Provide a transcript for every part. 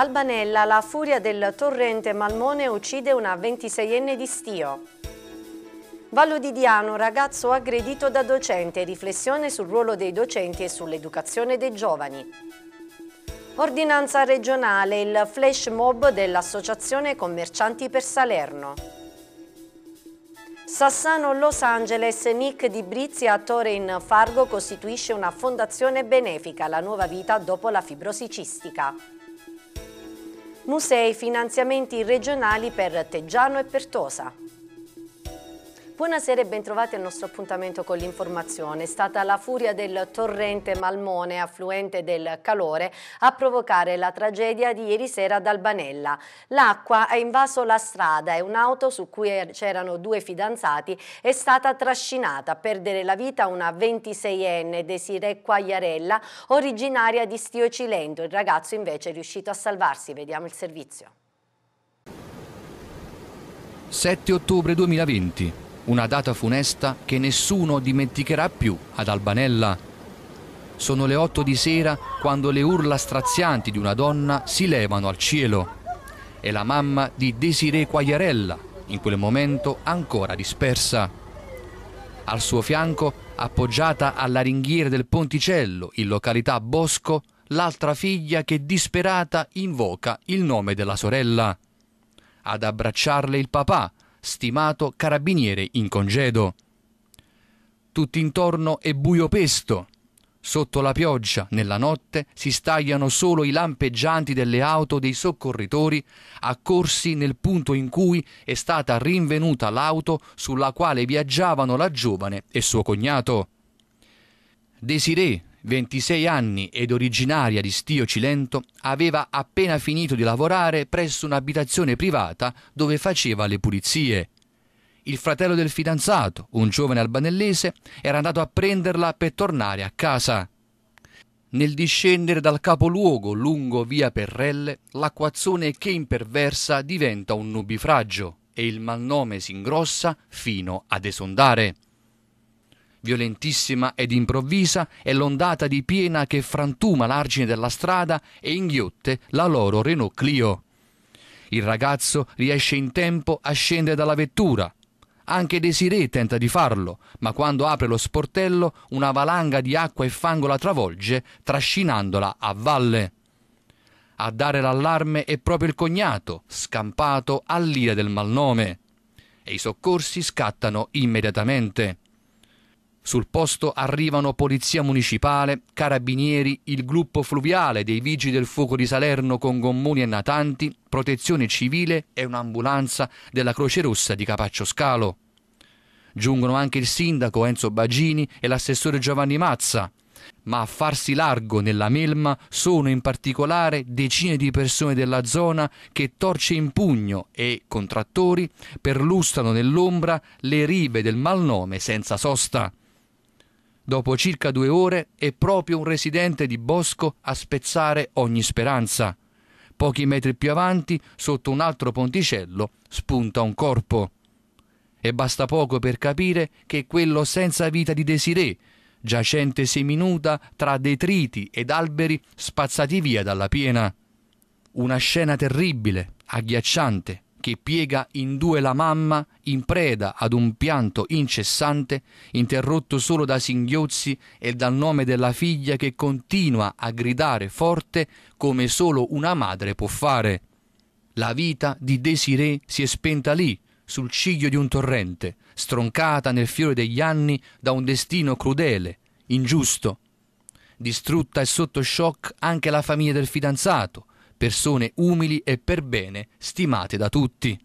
Albanella, la furia del torrente Malmone uccide una 26enne di Stio. Vallo di Diano, ragazzo aggredito da docente, riflessione sul ruolo dei docenti e sull'educazione dei giovani. Ordinanza regionale, il flash mob dell'Associazione Commercianti per Salerno. Sassano Los Angeles, Nick Di Brizzi, attore in Fargo, costituisce una fondazione benefica, la nuova vita dopo la fibrosicistica musei, finanziamenti regionali per Teggiano e Pertosa. Buonasera e bentrovati al nostro appuntamento con l'informazione. È stata la furia del torrente Malmone, affluente del Calore, a provocare la tragedia di ieri sera ad Albanella. L'acqua ha invaso la strada e un'auto su cui er-, c'erano due fidanzati è stata trascinata a perdere la vita una 26enne Desiree Quagliarella, originaria di Stio Cilento. Il ragazzo invece è riuscito a salvarsi. Vediamo il servizio. 7 ottobre 2020 una data funesta che nessuno dimenticherà più ad Albanella. Sono le otto di sera quando le urla strazianti di una donna si levano al cielo. È la mamma di Desiree Quagliarella, in quel momento ancora dispersa. Al suo fianco, appoggiata alla ringhiera del ponticello in località Bosco, l'altra figlia che disperata invoca il nome della sorella. Ad abbracciarle il papà, stimato carabiniere in congedo. Tutt'intorno è buio pesto. Sotto la pioggia, nella notte, si stagliano solo i lampeggianti delle auto dei soccorritori accorsi nel punto in cui è stata rinvenuta l'auto sulla quale viaggiavano la giovane e suo cognato. Desiree, 26 anni ed originaria di Stio Cilento, aveva appena finito di lavorare presso un'abitazione privata dove faceva le pulizie. Il fratello del fidanzato, un giovane albanellese, era andato a prenderla per tornare a casa. Nel discendere dal capoluogo lungo via Perrelle, l'acquazzone che imperversa diventa un nubifragio e il malnome si ingrossa fino ad esondare violentissima ed improvvisa, è l'ondata di piena che frantuma l'argine della strada e inghiotte la loro Renault Clio. Il ragazzo riesce in tempo a scendere dalla vettura. Anche Desiree tenta di farlo, ma quando apre lo sportello una valanga di acqua e fango la travolge, trascinandola a valle. A dare l'allarme è proprio il cognato, scampato all'ira del malnome. E i soccorsi scattano immediatamente. Sul posto arrivano polizia municipale, carabinieri, il gruppo fluviale dei vigili del fuoco di Salerno con gommoni e natanti, protezione civile e un'ambulanza della Croce Rossa di Capaccio Scalo. Giungono anche il sindaco Enzo Bagini e l'assessore Giovanni Mazza. Ma a farsi largo nella melma sono in particolare decine di persone della zona che torce in pugno e contrattori perlustrano nell'ombra le rive del malnome senza sosta. Dopo circa due ore è proprio un residente di Bosco a spezzare ogni speranza. Pochi metri più avanti, sotto un altro ponticello, spunta un corpo. E basta poco per capire che quello senza vita di Desiree, giacente seminuta tra detriti ed alberi spazzati via dalla piena. Una scena terribile, agghiacciante, che piega in due la mamma in preda ad un pianto incessante, interrotto solo da singhiozzi e dal nome della figlia che continua a gridare forte come solo una madre può fare. La vita di Desiree si è spenta lì, sul ciglio di un torrente, stroncata nel fiore degli anni da un destino crudele, ingiusto. Distrutta e sotto shock anche la famiglia del fidanzato, persone umili e per bene, stimate da tutti.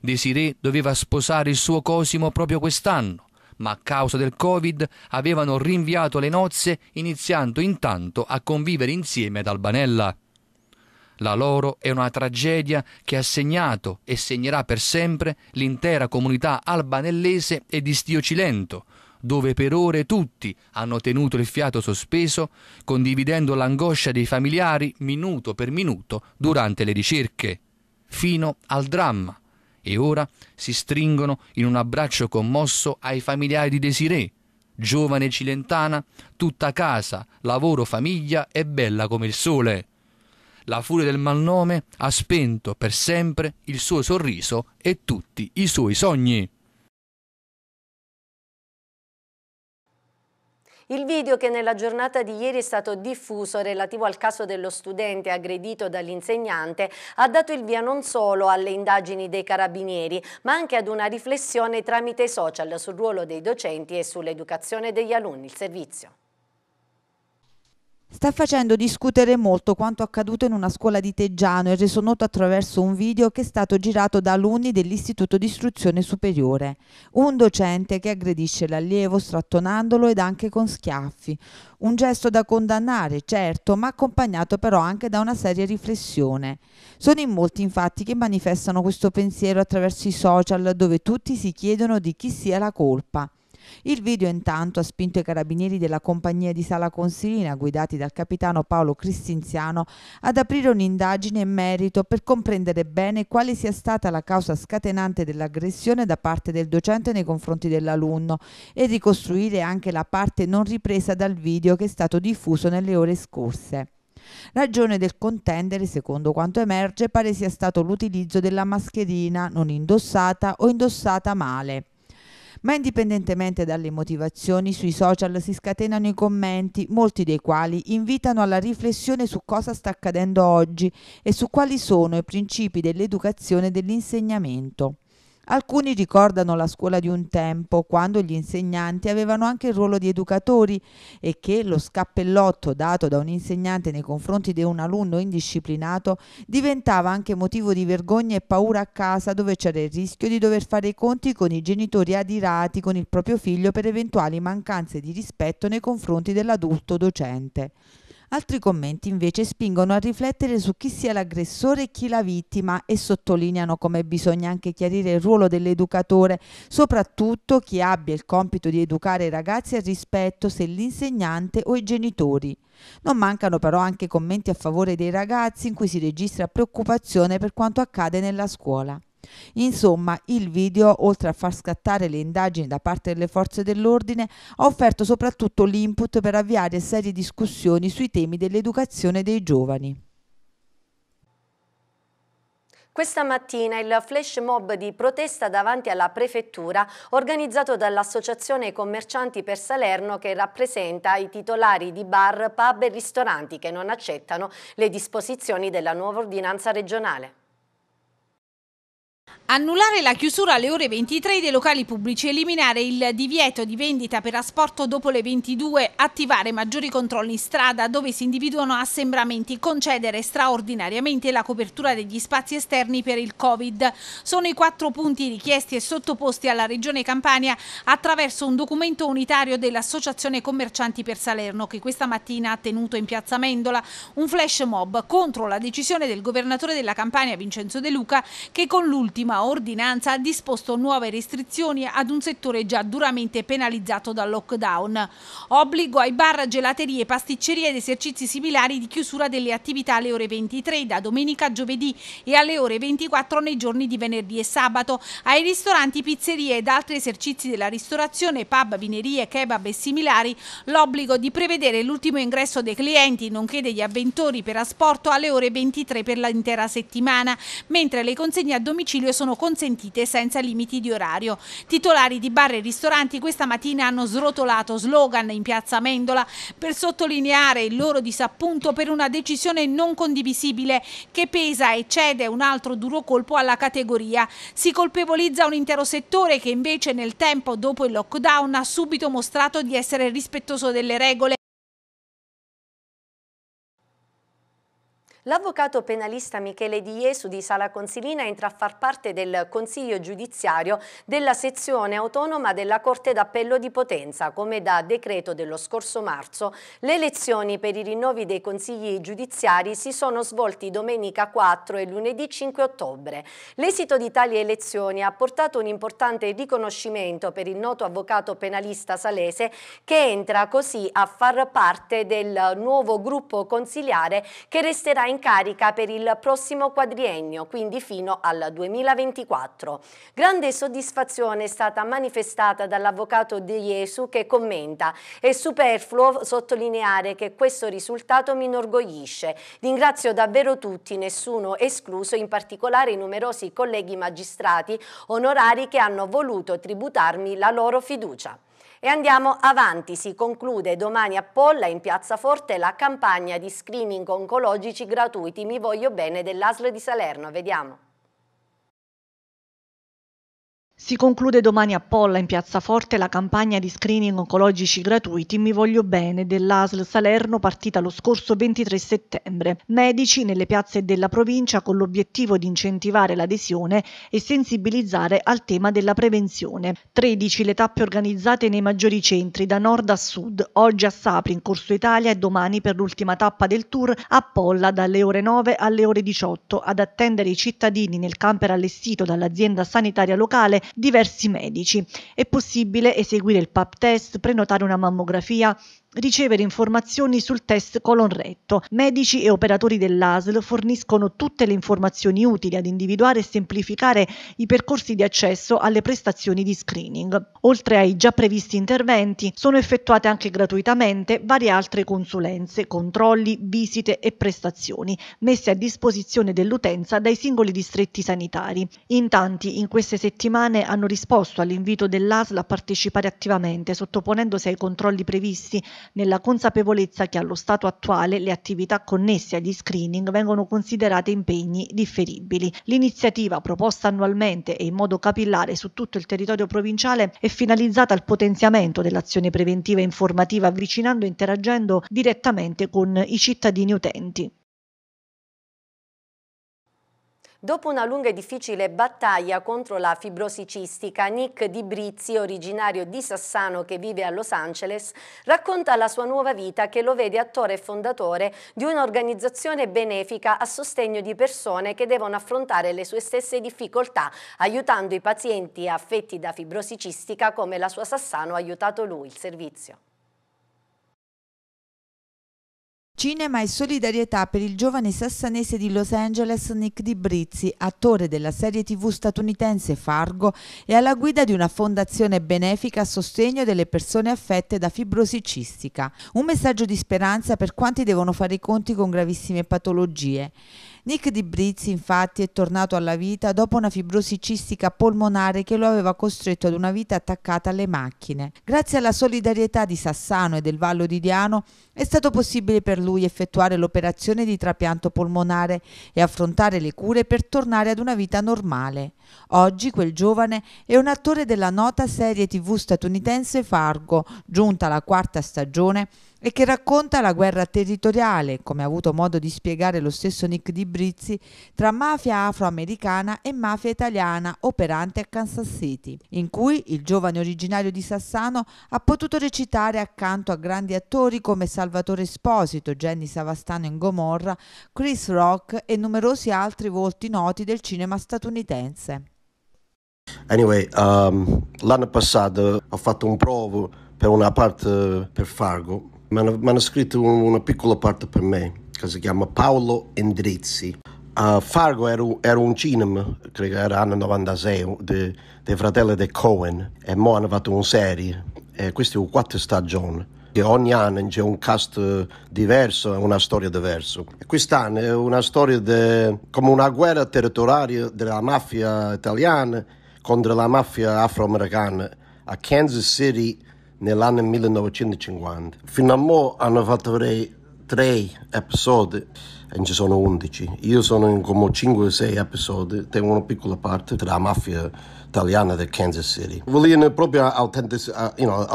Desiree doveva sposare il suo Cosimo proprio quest'anno, ma a causa del Covid avevano rinviato le nozze iniziando intanto a convivere insieme ad Albanella. La loro è una tragedia che ha segnato e segnerà per sempre l'intera comunità albanellese e di Stio Cilento, dove per ore tutti hanno tenuto il fiato sospeso, condividendo l'angoscia dei familiari minuto per minuto durante le ricerche, fino al dramma, e ora si stringono in un abbraccio commosso ai familiari di Desiree, giovane cilentana, tutta casa, lavoro, famiglia e bella come il sole. La furia del malnome ha spento per sempre il suo sorriso e tutti i suoi sogni. Il video che nella giornata di ieri è stato diffuso relativo al caso dello studente aggredito dall'insegnante ha dato il via non solo alle indagini dei carabinieri ma anche ad una riflessione tramite i social sul ruolo dei docenti e sull'educazione degli alunni. Il servizio sta facendo discutere molto quanto accaduto in una scuola di Teggiano e reso noto attraverso un video che è stato girato da alunni dell'Istituto di Istruzione Superiore. Un docente che aggredisce l'allievo strattonandolo ed anche con schiaffi. Un gesto da condannare, certo, ma accompagnato però anche da una seria riflessione. Sono in molti infatti che manifestano questo pensiero attraverso i social dove tutti si chiedono di chi sia la colpa. Il video intanto ha spinto i carabinieri della compagnia di Sala Consilina, guidati dal capitano Paolo Cristinziano, ad aprire un'indagine in merito per comprendere bene quale sia stata la causa scatenante dell'aggressione da parte del docente nei confronti dell'alunno e ricostruire anche la parte non ripresa dal video che è stato diffuso nelle ore scorse. Ragione del contendere, secondo quanto emerge, pare sia stato l'utilizzo della mascherina non indossata o indossata male. Ma indipendentemente dalle motivazioni, sui social si scatenano i commenti, molti dei quali invitano alla riflessione su cosa sta accadendo oggi e su quali sono i principi dell'educazione e dell'insegnamento. Alcuni ricordano la scuola di un tempo, quando gli insegnanti avevano anche il ruolo di educatori e che lo scappellotto dato da un insegnante nei confronti di un alunno indisciplinato diventava anche motivo di vergogna e paura a casa dove c'era il rischio di dover fare i conti con i genitori adirati con il proprio figlio per eventuali mancanze di rispetto nei confronti dell'adulto docente. Altri commenti invece spingono a riflettere su chi sia l'aggressore e chi la vittima e sottolineano come bisogna anche chiarire il ruolo dell'educatore, soprattutto chi abbia il compito di educare i ragazzi al rispetto se l'insegnante o i genitori. Non mancano però anche commenti a favore dei ragazzi in cui si registra preoccupazione per quanto accade nella scuola. Insomma, il video, oltre a far scattare le indagini da parte delle forze dell'ordine, ha offerto soprattutto l'input per avviare serie discussioni sui temi dell'educazione dei giovani. Questa mattina il flash mob di protesta davanti alla prefettura organizzato dall'Associazione Commercianti per Salerno che rappresenta i titolari di bar, pub e ristoranti che non accettano le disposizioni della nuova ordinanza regionale. Annullare la chiusura alle ore 23 dei locali pubblici, eliminare il divieto di vendita per asporto dopo le 22, attivare maggiori controlli in strada dove si individuano assembramenti, concedere straordinariamente la copertura degli spazi esterni per il Covid. Sono i quattro punti richiesti e sottoposti alla Regione Campania attraverso un documento unitario dell'Associazione Commercianti per Salerno che questa mattina ha tenuto in piazza Mendola un flash mob contro la decisione del governatore della Campania Vincenzo De Luca che con l'ultimo L'ultima ordinanza ha disposto nuove restrizioni ad un settore già duramente penalizzato dal lockdown. Obbligo ai bar, gelaterie, pasticcerie ed esercizi similari di chiusura delle attività alle ore 23 da domenica a giovedì e alle ore 24 nei giorni di venerdì e sabato, ai ristoranti, pizzerie ed altri esercizi della ristorazione, pub, vinerie, kebab e similari, l'obbligo di prevedere l'ultimo ingresso dei clienti, nonché degli avventori per asporto alle ore 23 per l'intera settimana, mentre le consegne a domicilio sedatorio sono consentite senza limiti di orario. Titolari di bar e ristoranti questa mattina hanno srotolato slogan in piazza Mendola per sottolineare il loro disappunto per una decisione non condivisibile che pesa e cede un altro duro colpo alla categoria. Si colpevolizza un intero settore che invece nel tempo dopo il lockdown ha subito mostrato di essere rispettoso delle regole L'avvocato penalista Michele Di Jesu di Sala Consilina entra a far parte del Consiglio giudiziario della sezione autonoma della Corte d'Appello di Potenza, come da decreto dello scorso marzo. Le elezioni per i rinnovi dei consigli giudiziari si sono svolti domenica 4 e lunedì 5 ottobre. L'esito di tali elezioni ha portato un importante riconoscimento per il noto avvocato penalista salese che entra così a far parte del nuovo gruppo consiliare che resterà in in carica per il prossimo quadriennio, quindi fino al 2024. Grande soddisfazione è stata manifestata dall'avvocato De Jesu che commenta è superfluo sottolineare che questo risultato mi inorgoglisce. Ringrazio davvero tutti, nessuno escluso, in particolare i numerosi colleghi magistrati onorari che hanno voluto tributarmi la loro fiducia. E andiamo avanti, si conclude domani a Polla in Piazza Forte la campagna di screening oncologici gratuiti Mi voglio bene dell'ASL di Salerno, vediamo. Si conclude domani a Polla in Piazza Forte la campagna di screening oncologici gratuiti Mi Voglio Bene dell'ASL Salerno partita lo scorso 23 settembre. Medici nelle piazze della provincia con l'obiettivo di incentivare l'adesione e sensibilizzare al tema della prevenzione. 13 le tappe organizzate nei maggiori centri da nord a sud, oggi a Sapri in Corso Italia e domani per l'ultima tappa del tour a Polla dalle ore 9 alle ore 18 ad attendere i cittadini nel camper allestito dall'azienda sanitaria locale diversi medici. È possibile eseguire il pap test, prenotare una mammografia ricevere informazioni sul test colonretto. Medici e operatori dell'ASL forniscono tutte le informazioni utili ad individuare e semplificare i percorsi di accesso alle prestazioni di screening. Oltre ai già previsti interventi, sono effettuate anche gratuitamente varie altre consulenze, controlli, visite e prestazioni messe a disposizione dell'utenza dai singoli distretti sanitari. In tanti in queste settimane hanno risposto all'invito dell'ASL a partecipare attivamente, sottoponendosi ai controlli previsti nella consapevolezza che allo stato attuale le attività connesse agli screening vengono considerate impegni differibili. L'iniziativa proposta annualmente e in modo capillare su tutto il territorio provinciale è finalizzata al potenziamento dell'azione preventiva e informativa avvicinando e interagendo direttamente con i cittadini utenti. Dopo una lunga e difficile battaglia contro la fibrosi cistica, Nick Di Brizzi, originario di Sassano che vive a Los Angeles, racconta la sua nuova vita che lo vede attore e fondatore di un'organizzazione benefica a sostegno di persone che devono affrontare le sue stesse difficoltà, aiutando i pazienti affetti da fibrosi cistica come la sua Sassano ha aiutato lui, il servizio. Cinema e solidarietà per il giovane sassanese di Los Angeles Nick Di Brizzi, attore della serie tv statunitense Fargo e alla guida di una fondazione benefica a sostegno delle persone affette da fibrosi cistica. Un messaggio di speranza per quanti devono fare i conti con gravissime patologie. Nick Di Brizzi infatti è tornato alla vita dopo una fibrosi cistica polmonare che lo aveva costretto ad una vita attaccata alle macchine. Grazie alla solidarietà di Sassano e del Vallo di Diano è stato possibile per lui effettuare l'operazione di trapianto polmonare e affrontare le cure per tornare ad una vita normale. Oggi quel giovane è un attore della nota serie tv statunitense Fargo, giunta alla quarta stagione, e che racconta la guerra territoriale, come ha avuto modo di spiegare lo stesso Nick Di Brizzi, tra mafia afroamericana e mafia italiana operante a Kansas City, in cui il giovane originario di Sassano ha potuto recitare accanto a grandi attori come Salvatore Esposito, Jenny Savastano in Gomorra, Chris Rock e numerosi altri volti noti del cinema statunitense. Anyway, um, l'anno passato ho fatto un provo per una parte per Fargo, mi hanno, mi hanno scritto un, una piccola parte per me che si chiama Paolo Endrizzi. Uh, Fargo era, era, un cinema, credo era anno 96, dei fratelli di Cohen e mo hanno fatto una serie, e queste sono quattro stagioni. E ogni anno c'è un cast diverso e una storia diversa. quest'anno è una storia de, come una guerra territoriale della mafia italiana contro la mafia afroamericana a Kansas City nell'anno 1950. Fino a mo hanno fatto tre, tre episodi e ci sono undici. Io sono in come 5 o 6 episodi, tengo una piccola parte della mafia italiana di Kansas City. Vogliono proprio authenticity, you know,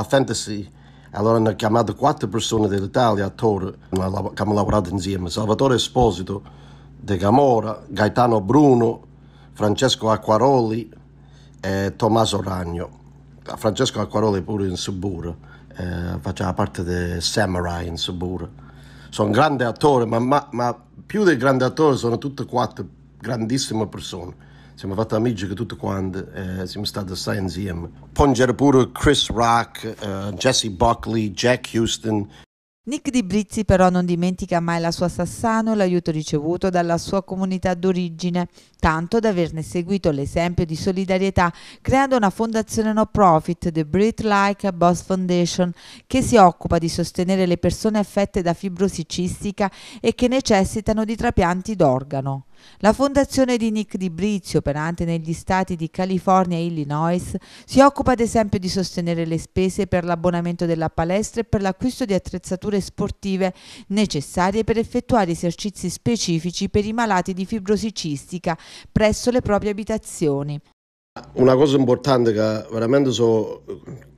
Allora hanno chiamato quattro persone dell'Italia, attori, che hanno lavorato insieme. Salvatore Esposito, De Gamora, Gaetano Bruno, Francesco Acquaroli, e Tommaso Ragno. Francesco Acquaroli pure in Subur, eh, faceva parte del Samurai in Subur. Sono grandi attori, ma, ma, ma, più del grande attore sono tutte e quattro grandissime persone. Siamo fatti amici che tutti quanti eh, siamo stati assai insieme. Pongere pure Chris Rock, eh, Jesse Buckley, Jack Houston, Nick Di Brizzi però non dimentica mai la sua Sassano e l'aiuto ricevuto dalla sua comunità d'origine, tanto da averne seguito l'esempio di solidarietà creando una fondazione no profit, The Brit Like Boss Foundation, che si occupa di sostenere le persone affette da fibrosi cistica e che necessitano di trapianti d'organo. La fondazione di Nick Di Brizio, operante negli stati di California e Illinois, si occupa ad esempio di sostenere le spese per l'abbonamento della palestra e per l'acquisto di attrezzature sportive necessarie per effettuare esercizi specifici per i malati di fibrosi cistica presso le proprie abitazioni. Una cosa importante che veramente sono,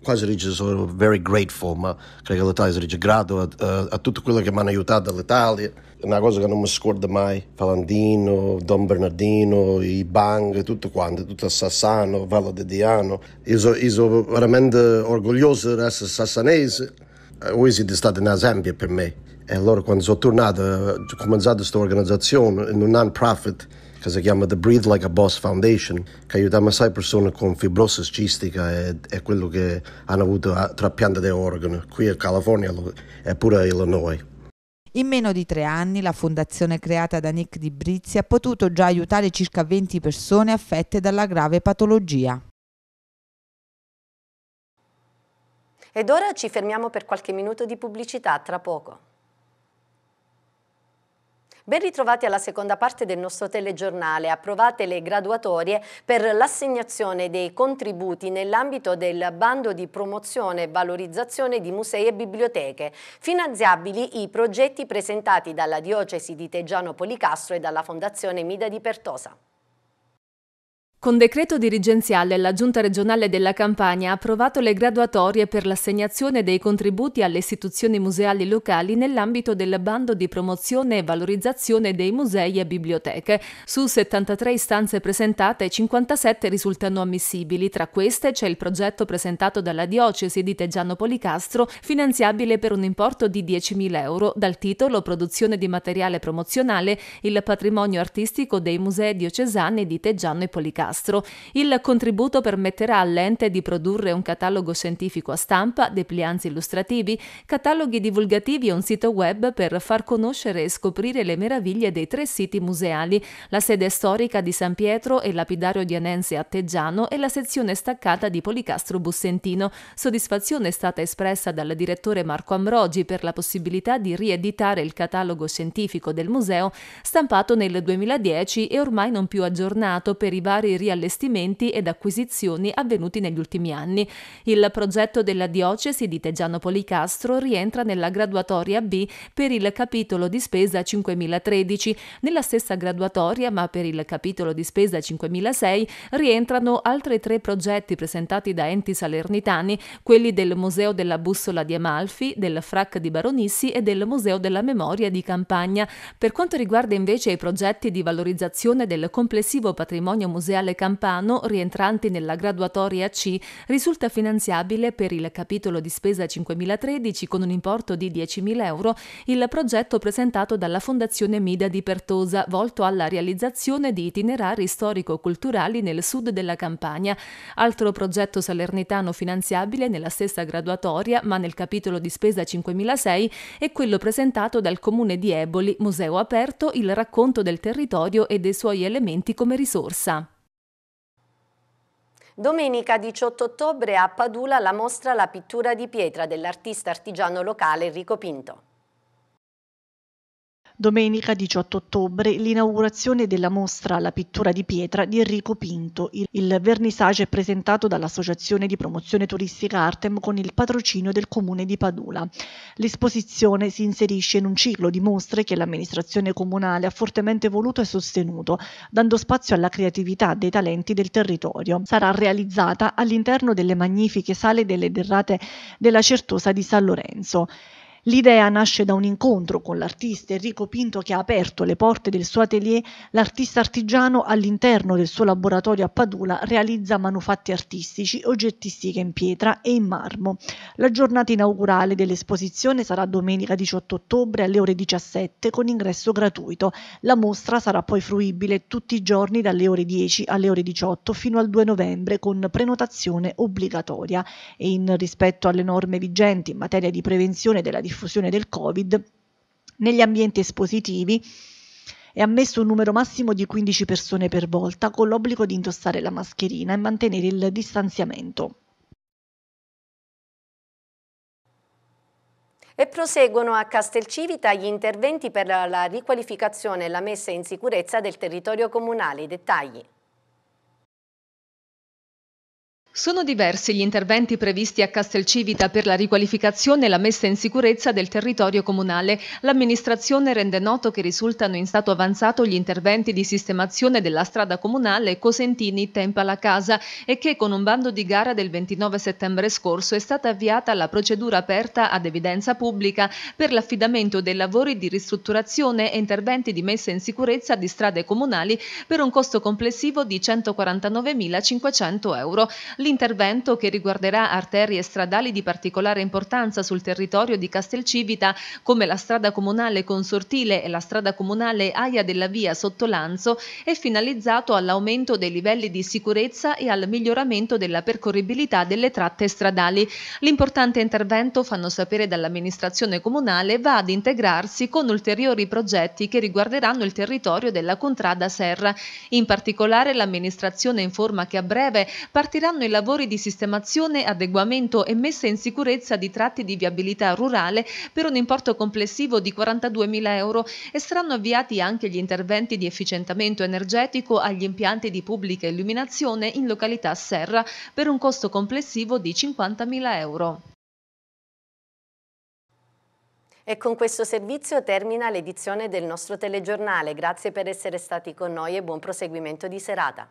quasi dice, sono very grateful, ma credo che l'Italia si dice grato a, a, a tutto quello che mi hanno aiutato dall'Italia. Una cosa che non mi scordo mai, Falandino, Don Bernardino, i Bang, tutto quanto, tutto Sassano, Vallo di Diano. Io sono, io veramente orgoglioso di essere sassanese. Eh, voi siete stati un esempio per me. E allora quando sono tornato ho cominciato questa organizzazione, in un non-profit, che si chiama The Breathe Like a Boss Foundation, che aiuta assai persone con fibrosi cistica e, e, quello che hanno avuto trapianto di organi, qui in California e pure in Illinois. In meno di tre anni la fondazione creata da Nick Di Brizzi ha potuto già aiutare circa 20 persone affette dalla grave patologia. Ed ora ci fermiamo per qualche minuto di pubblicità, tra poco. Ben ritrovati alla seconda parte del nostro telegiornale. Approvate le graduatorie per l'assegnazione dei contributi nell'ambito del bando di promozione e valorizzazione di musei e biblioteche. Finanziabili i progetti presentati dalla Diocesi di Teggiano Policastro e dalla Fondazione Mida di Pertosa. Con decreto dirigenziale la Giunta regionale della Campania ha approvato le graduatorie per l'assegnazione dei contributi alle istituzioni museali locali nell'ambito del bando di promozione e valorizzazione dei musei e biblioteche. Su 73 istanze presentate, 57 risultano ammissibili. Tra queste c'è il progetto presentato dalla diocesi di Teggiano Policastro, finanziabile per un importo di 10.000 euro, dal titolo Produzione di materiale promozionale, il patrimonio artistico dei musei diocesani di Teggiano e Policastro. Castro, il contributo permetterà all'ente di produrre un catalogo scientifico a stampa, deplianze illustrativi, cataloghi divulgativi e un sito web per far conoscere e scoprire le meraviglie dei tre siti museali, la sede storica di San Pietro e lapidario di Anense a Teggiano e la sezione staccata di Policastro Bussentino. Soddisfazione è stata espressa dal direttore Marco Ambrogi per la possibilità di rieditare il catalogo scientifico del museo, stampato nel 2010 e ormai non più aggiornato per i vari riallestimenti ed acquisizioni avvenuti negli ultimi anni. Il progetto della diocesi di Teggiano Policastro rientra nella graduatoria B per il capitolo di spesa 5013. Nella stessa graduatoria, ma per il capitolo di spesa 5006, rientrano altri tre progetti presentati da enti salernitani, quelli del Museo della Bussola di Amalfi, del Frac di Baronissi e del Museo della Memoria di Campagna. Per quanto riguarda invece i progetti di valorizzazione del complessivo patrimonio museale statale campano rientranti nella graduatoria C risulta finanziabile per il capitolo di spesa 5013 con un importo di 10.000 euro il progetto presentato dalla Fondazione Mida di Pertosa volto alla realizzazione di itinerari storico-culturali nel sud della Campania. Altro progetto salernitano finanziabile nella stessa graduatoria ma nel capitolo di spesa 5006 è quello presentato dal comune di Eboli, Museo Aperto, il racconto del territorio e dei suoi elementi come risorsa. Domenica 18 ottobre a Padula la mostra La pittura di pietra dell'artista artigiano locale Enrico Pinto. Domenica 18 ottobre l'inaugurazione della mostra La pittura di pietra di Enrico Pinto. Il vernissage è presentato dall'Associazione di promozione turistica Artem con il patrocinio del comune di Padula. L'esposizione si inserisce in un ciclo di mostre che l'amministrazione comunale ha fortemente voluto e sostenuto, dando spazio alla creatività dei talenti del territorio. Sarà realizzata all'interno delle magnifiche sale delle derrate della Certosa di San Lorenzo. L'idea nasce da un incontro con l'artista Enrico Pinto che ha aperto le porte del suo atelier. L'artista artigiano all'interno del suo laboratorio a Padula realizza manufatti artistici, oggettistiche in pietra e in marmo. La giornata inaugurale dell'esposizione sarà domenica 18 ottobre alle ore 17 con ingresso gratuito. La mostra sarà poi fruibile tutti i giorni dalle ore 10 alle ore 18 fino al 2 novembre con prenotazione obbligatoria e in rispetto alle norme vigenti in materia di prevenzione della diffusione diffusione del Covid negli ambienti espositivi è ammesso un numero massimo di 15 persone per volta con l'obbligo di indossare la mascherina e mantenere il distanziamento. E proseguono a Castelcivita gli interventi per la riqualificazione e la messa in sicurezza del territorio comunale. I dettagli. Sono diversi gli interventi previsti a Castelcivita per la riqualificazione e la messa in sicurezza del territorio comunale. L'amministrazione rende noto che risultano in stato avanzato gli interventi di sistemazione della strada comunale Cosentini-Tempala Casa e che con un bando di gara del 29 settembre scorso è stata avviata la procedura aperta ad evidenza pubblica per l'affidamento dei lavori di ristrutturazione e interventi di messa in sicurezza di strade comunali per un costo complessivo di 149.500 euro l'intervento che riguarderà arterie stradali di particolare importanza sul territorio di Castelcivita come la strada comunale Consortile e la strada comunale Aia della Via sotto Lanzo, è finalizzato all'aumento dei livelli di sicurezza e al miglioramento della percorribilità delle tratte stradali. L'importante intervento, fanno sapere dall'amministrazione comunale, va ad integrarsi con ulteriori progetti che riguarderanno il territorio della contrada Serra. In particolare l'amministrazione informa che a breve partiranno i lavori lavori di sistemazione, adeguamento e messa in sicurezza di tratti di viabilità rurale per un importo complessivo di 42.000 euro e saranno avviati anche gli interventi di efficientamento energetico agli impianti di pubblica illuminazione in località Serra per un costo complessivo di 50.000 euro. E con questo servizio termina l'edizione del nostro telegiornale. Grazie per essere stati con noi e buon proseguimento di serata.